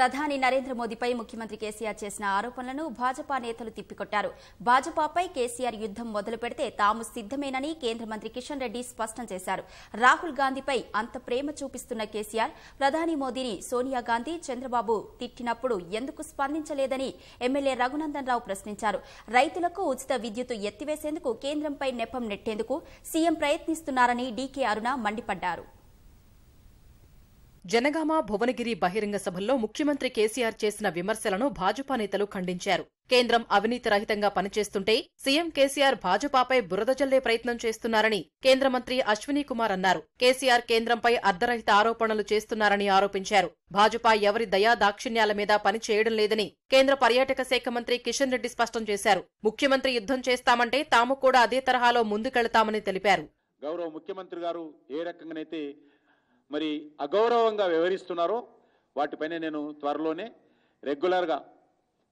ప్రధాని నరేంద్ర మోదీపై ముఖ్యమంత్రి కేసీఆర్ చేసిన ఆరోపణలను భాజపా నేతలు తిప్పికొట్టారు భాజపాపై కేసీఆర్ యుద్దం మొదలు పెడితే తాము సిద్దమేనని కేంద్ర మంత్రి కిషన్ రెడ్డి స్పష్టం చేశారు రాహుల్ గాంధీపై అంత ప్రేమ చూపిస్తున్న కేసీఆర్ ప్రధాని మోదీని సోనియా గాంధీ చంద్రబాబు తిట్టినప్పుడు ఎందుకు స్పందించలేదని ఎమ్మెల్యే రఘునందన్ రావు ప్రశ్నించారు రైతులకు ఉచిత విద్యుత్ ఎత్తివేసేందుకు కేంద్రంపై నెపం నెట్టేందుకు సీఎం ప్రయత్నిస్తున్నారని డీకే అరుణ మండిపడ్డారు జనగామ భువనగిరి బహిరంగ సభల్లో ముఖ్యమంత్రి కేసీఆర్ చేసిన విమర్శలను భాజపా నేతలు ఖండించారు కేంద్రం అవినీతి రహితంగా పనిచేస్తుంటే సీఎం కేసీఆర్ భాజపాపై బురద చల్లే ప్రయత్నం చేస్తున్నారని కేంద్ర మంత్రి అశ్విని కుమార్ అన్నారు కేసీఆర్ కేంద్రంపై అర్ధరహిత ఆరోపణలు చేస్తున్నారని ఆరోపించారు భాజపా ఎవరి దయా దాక్షిణ్యాల మీద పని చేయడం లేదని కేంద్ర పర్యాటక శాఖ మంత్రి కిషన్ రెడ్డి స్పష్టం చేశారు ముఖ్యమంత్రి యుద్ధం చేస్తామంటే తాము కూడా అదే తరహాలో ముందుకెళతామని తెలిపారు గౌరవ ముఖ్యమంత్రి గారు ఏ రకంగానైతే మరి అగౌరవంగా వ్యవహరిస్తున్నారో వాటిపైన నేను త్వరలోనే రెగ్యులర్గా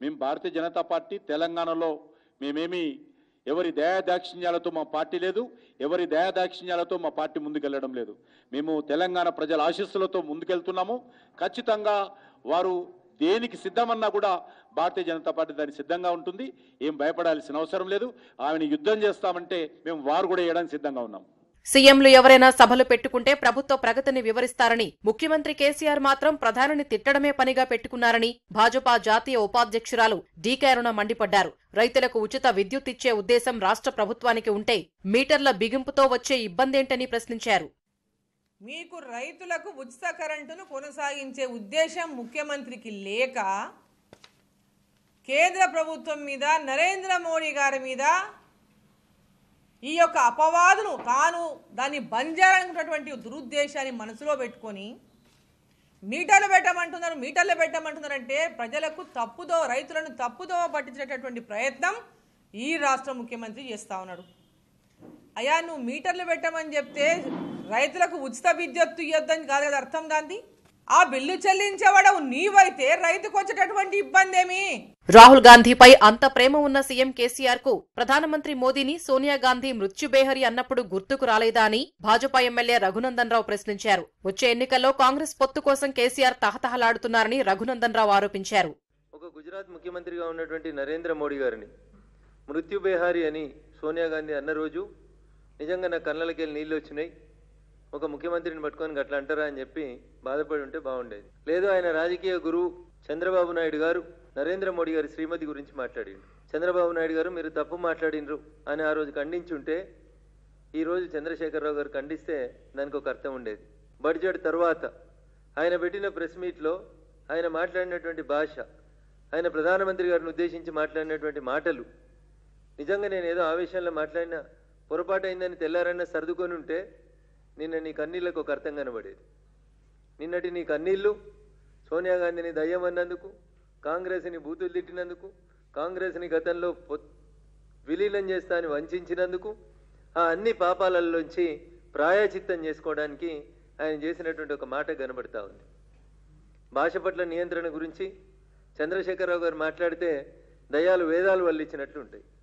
మేము భారతీయ జనతా పార్టీ తెలంగాణలో మేమేమి ఎవరి దయాదాక్షిణ్యాలతో మా పార్టీ లేదు ఎవరి దయాదాక్షిణ్యాలతో మా పార్టీ ముందుకెళ్లడం లేదు మేము తెలంగాణ ప్రజల ఆశీస్సులతో ముందుకెళ్తున్నాము ఖచ్చితంగా వారు దేనికి సిద్ధమన్నా కూడా భారతీయ జనతా పార్టీ దానికి సిద్ధంగా ఉంటుంది ఏం భయపడాల్సిన అవసరం లేదు ఆమెను యుద్ధం చేస్తామంటే మేము వారు కూడా వేయడానికి సిద్ధంగా ఉన్నాము సీఎంలు ఎవరైనా సభలు పెట్టుకుంటే ప్రభుత్వ ప్రగతిని వివరిస్తారని ముఖ్యమంత్రి కేసీఆర్ మాత్రం ప్రధానిని తిట్టడమే పనిగా పెట్టుకున్నారని భాజపా జాతీయ ఉపాధ్యక్షురాలు డీకే అరుణ మండిపడ్డారు రైతులకు ఉచిత విద్యుత్ ఇచ్చే ఉద్దేశం రాష్ట్ర ప్రభుత్వానికి ఉంటే మీటర్ల బిగింపుతో వచ్చే ఇబ్బందేంటని ప్రశ్నించారు మీకు రైతులకు ఉచిత కరెంటును కొనసాగించే ఉద్దేశం ముఖ్యమంత్రికి లేక కేంద్ర ప్రభుత్వం మీద నరేంద్ర మోడీ గారి మీద ఈ యొక్క అపవాదును తాను దాన్ని బంద్ దురుద్దేశాన్ని మనసులో పెట్టుకొని మీటర్లు పెట్టమంటున్నారు మీటర్లు పెట్టమంటున్నారంటే ప్రజలకు తప్పుదో రైతులను తప్పుదో పట్టించేటటువంటి ప్రయత్నం ఈ రాష్ట్ర ముఖ్యమంత్రి చేస్తూ ఉన్నాడు అయా నువ్వు మీటర్లు పెట్టమని చెప్తే రైతులకు ఉచిత విద్యుత్తు ఇవ్వద్దని కాదు కదా అర్థం గాంధీ ఆ బిల్లు చెల్లించేవాడవు నీవైతే రైతుకు వచ్చేటటువంటి ఇబ్బంది ఏమి రాహుల్ గాంధీపై అంత ప్రేమ ఉన్న సీఎం కేసీఆర్ కు ప్రధానమంత్రి మోదీని సోనియా గాంధీ మృత్యుబేహరి అన్నప్పుడు గుర్తుకు రాలేదా అని భాజపా ఎమ్మెల్యే రఘునందన్ రావు ప్రశ్నించారు వచ్చే ఎన్నికల్లో కాంగ్రెస్ పొత్తు కోసం కేసీఆర్ తహతహలాడుతున్నారని రఘునందన్ రావు ఆరోపించారు ఒక గుజరాత్ ముఖ్యమంత్రిగా ఉన్నటువంటి నరేంద్ర మోడీ గారిని మృత్యుబేహారి అని సోనియా గాంధీ అన్న రోజు నిజంగా నా కళ్ళకెళ్ళి నీళ్ళు వచ్చినాయి ఒక ముఖ్యమంత్రిని పట్టుకొని అట్లా అంటారా అని చెప్పి బాధపడి ఉంటే బాగుండేది లేదు ఆయన రాజకీయ గురువు చంద్రబాబు నాయుడు గారు నరేంద్ర మోడీ గారి శ్రీమతి గురించి మాట్లాడిండు చంద్రబాబు నాయుడు గారు మీరు తప్పు మాట్లాడినరు అని ఆ రోజు ఖండించి ఖండించుంటే ఈరోజు చంద్రశేఖరరావు గారు ఖండిస్తే దానికి ఒక అర్థం ఉండేది బడ్జెట్ తర్వాత ఆయన పెట్టిన ప్రెస్ మీట్లో ఆయన మాట్లాడినటువంటి భాష ఆయన ప్రధానమంత్రి గారిని ఉద్దేశించి మాట్లాడినటువంటి మాటలు నిజంగా నేను ఏదో ఆవేశంలో మాట్లాడినా పొరపాటైందని తెల్లారన్న సర్దుకొని ఉంటే నిన్న నీ కన్నీళ్లకు ఒక అర్థం కనబడేది నిన్నటి నీ కన్నీళ్లు సోనియా గాంధీని దయ్యమన్నందుకు కాంగ్రెస్ని బూతులు తిట్టినందుకు కాంగ్రెస్ని గతంలో విలీనం చేస్తా అని వంచినందుకు ఆ అన్ని పాపాలలోంచి ప్రాయచిత్తం చేసుకోవడానికి ఆయన చేసినటువంటి ఒక మాట కనబడతా ఉంది భాష పట్ల నియంత్రణ గురించి చంద్రశేఖరరావు గారు మాట్లాడితే దయాలు వేదాలు ఇచ్చినట్లు ఉంటాయి